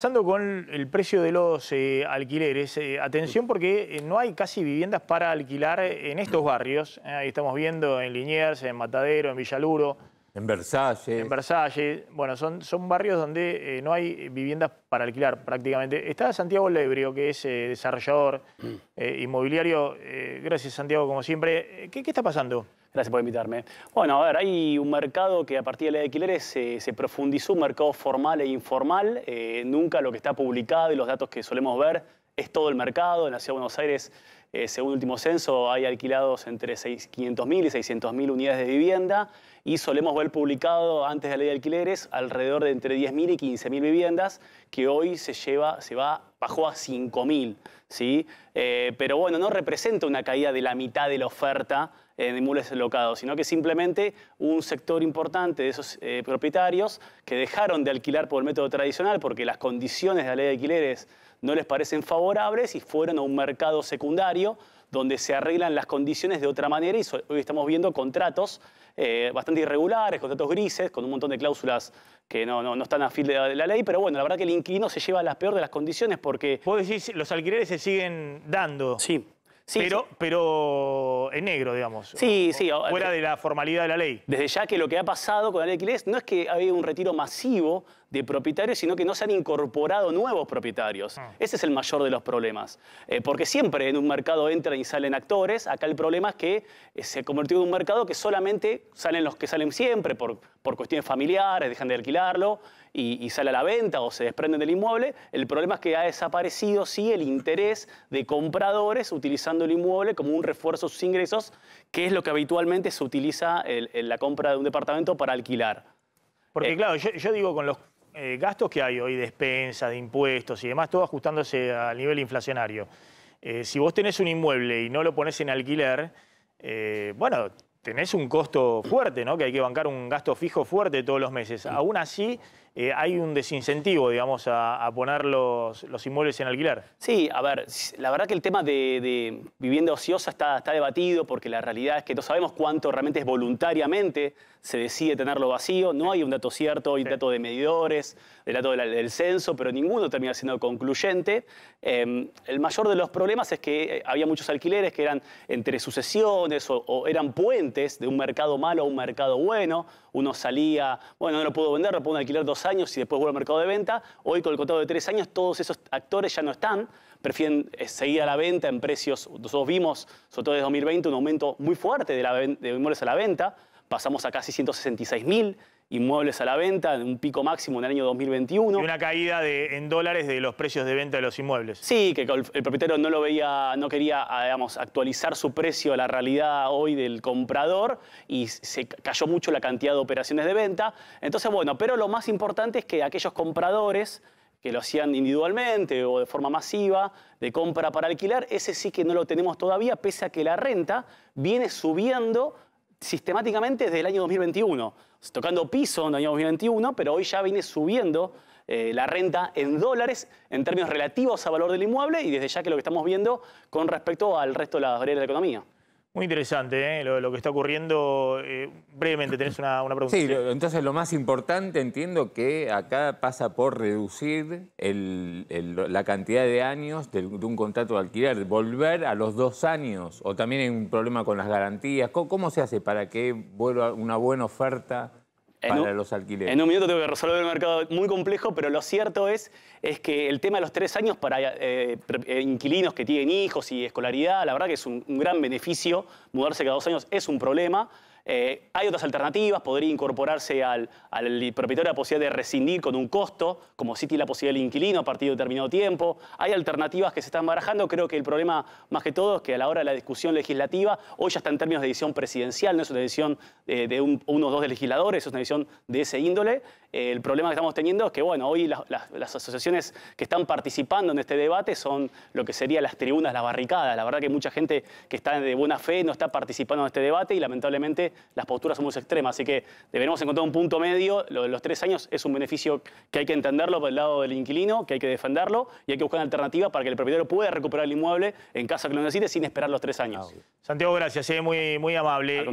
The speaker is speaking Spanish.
Pasando con el precio de los eh, alquileres, eh, atención porque eh, no hay casi viviendas para alquilar en estos barrios. ahí estamos viendo en Liniers, en Matadero, en Villaluro. En Versalles. En Versalles. Bueno, son, son barrios donde no hay viviendas para alquilar prácticamente. Está Santiago Lebrio, que es desarrollador mm. inmobiliario. gracias, Santiago, como siempre. ¿Qué, qué está pasando? Gracias por invitarme. Bueno, a ver, hay un mercado que a partir de la ley de alquileres se, profundizó, un mercado formal e informal. Eh, nunca lo que está publicado y los datos que solemos ver es todo el mercado. En la Ciudad de Buenos Aires, eh, según el último censo, hay alquilados entre 500.000 y 600.000 unidades de vivienda y solemos ver publicado antes de la ley de alquileres alrededor de entre 10.000 y 15.000 viviendas que hoy se lleva, se va, bajó a 5.000, ¿sí? Eh, pero bueno, no representa una caída de la mitad de la oferta en eh, inmuebles locados, sino que simplemente un sector importante de esos eh, propietarios que dejaron de alquilar por el método tradicional porque las condiciones de la ley de alquileres no les parecen favorables y fueron a un mercado secundario donde se arreglan las condiciones de otra manera y hoy estamos viendo contratos eh, bastante irregulares, contratos grises, con un montón de cláusulas que no, no, no están a fil de la, ley, pero bueno, la verdad que el inquilino se lleva a las peor de las condiciones porque... Vos decís, los alquileres se siguen dando. Sí pero, pero en negro, digamos. Sí, sí. Fuera de la formalidad de la ley. Desde ya que lo que ha pasado con la ley de no es que haya un retiro masivo de propietarios, sino que no se han incorporado nuevos propietarios. Ah. Ese es el mayor de los problemas. Eh, porque siempre en un mercado entran y salen actores. Acá el problema es que eh, se ha convertido en un mercado que solamente salen los que salen siempre por, por cuestiones familiares, dejan de alquilarlo y, sale a la venta o se desprenden del inmueble. El problema es que ha desaparecido, sí, el interés de compradores utilizando el inmueble como un refuerzo a sus ingresos, que es lo que habitualmente se utiliza en la compra de un departamento para alquilar. Porque eh, claro, yo digo con los eh, gastos que hay hoy, despensas, de impuestos y demás, todo ajustándose al nivel inflacionario. Eh, si vos tenés un inmueble y no lo pones en alquiler, eh, bueno, tenés un costo fuerte, ¿no? Que hay que bancar un gasto fijo fuerte todos los meses. Aún así, eh, hay un desincentivo, digamos, a, poner los, inmuebles en alquiler. Sí, a ver, la verdad que el tema de, vivienda ociosa está, está, debatido porque la realidad es que no sabemos cuánto realmente es voluntariamente se decide tenerlo vacío. No hay un dato cierto, hay un dato de medidores, el dato del, censo, pero ninguno termina siendo concluyente. Em, el mayor de los problemas es que eh, había muchos alquileres que eran entre sucesiones o, eran puentes de un mercado malo a un mercado bueno. Uno salía, bueno, no lo puedo vender, lo puedo alquilar dos años años y después vuelve al mercado de venta. Hoy con el contado de tres años todos esos actores ya no están, prefieren eh, seguir a la venta en precios. Nosotros vimos, sobre todo desde 2020, un aumento muy fuerte de, la, de inmuebles a la venta. Pasamos a casi 166.000 inmuebles a la venta, en un pico máximo en el año 2021. Y una caída de, en dólares de los precios de venta de los inmuebles. Sí, que el, propietario no lo veía, no quería, ah, digamos, actualizar su precio a la realidad hoy del comprador y se cayó mucho la cantidad de operaciones de venta. Entonces, bueno, pero lo más importante es que aquellos compradores que lo hacían individualmente o de forma masiva, de compra para alquilar, ese sí que no lo tenemos todavía, pese a que la renta viene subiendo sistemáticamente desde el año 2021, tocando piso en el año 2021, pero hoy ya viene subiendo eh, la renta en dólares en términos relativos al valor del inmueble y desde ya que lo que estamos viendo con respecto al resto de las variables de la economía. Muy interesante ¿eh? lo, que está ocurriendo. Eh, brevemente, tenés una, pregunta. Sí, entonces lo más importante, entiendo que acá pasa por reducir la cantidad de años de, un contrato de alquiler, volver a los dos años, o también hay un problema con las garantías. cómo se hace para que vuelva una buena oferta para los alquileres. En un minuto tengo que resolver el mercado muy complejo, pero lo cierto es, es que el tema de los tres años para eh, eh, inquilinos que tienen hijos y escolaridad, la verdad que es un, un gran beneficio. Mudarse cada dos años es un problema. Eh, hay otras alternativas, podría incorporarse al, propietario la posibilidad de rescindir con un costo, como si tiene la posibilidad del inquilino a partir de determinado tiempo. Hay alternativas que se están barajando. Creo que el problema, más que todo, es que a la hora de la discusión legislativa, hoy ya está en términos de decisión presidencial, no es una decisión de uno o dos legisladores, es una decisión de ese índole. Eh, el problema que estamos teniendo es que, bueno, hoy las, asociaciones que están participando en este debate son lo que serían las tribunas, la barricada. La verdad que mucha gente que está de buena fe no está participando en este debate y lamentablemente las posturas son muy extremas, así que deberemos encontrar un punto medio. Lo de los tres años es un beneficio que hay que entenderlo por el lado del inquilino, que hay que defenderlo y hay que buscar alternativa para que el propietario pueda recuperar el inmueble en casa que lo necesite sin esperar los tres años. Santiago, gracias, eh, muy, muy amable.